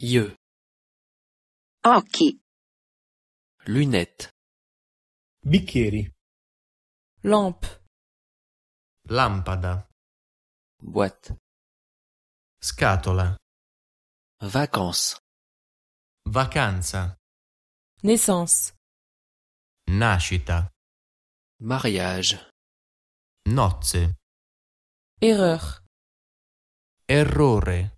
yeux occhi lunettes bicchieri lampe lampada boîte scatola vacances vacanza naissance nascita mariage nozze erreur errore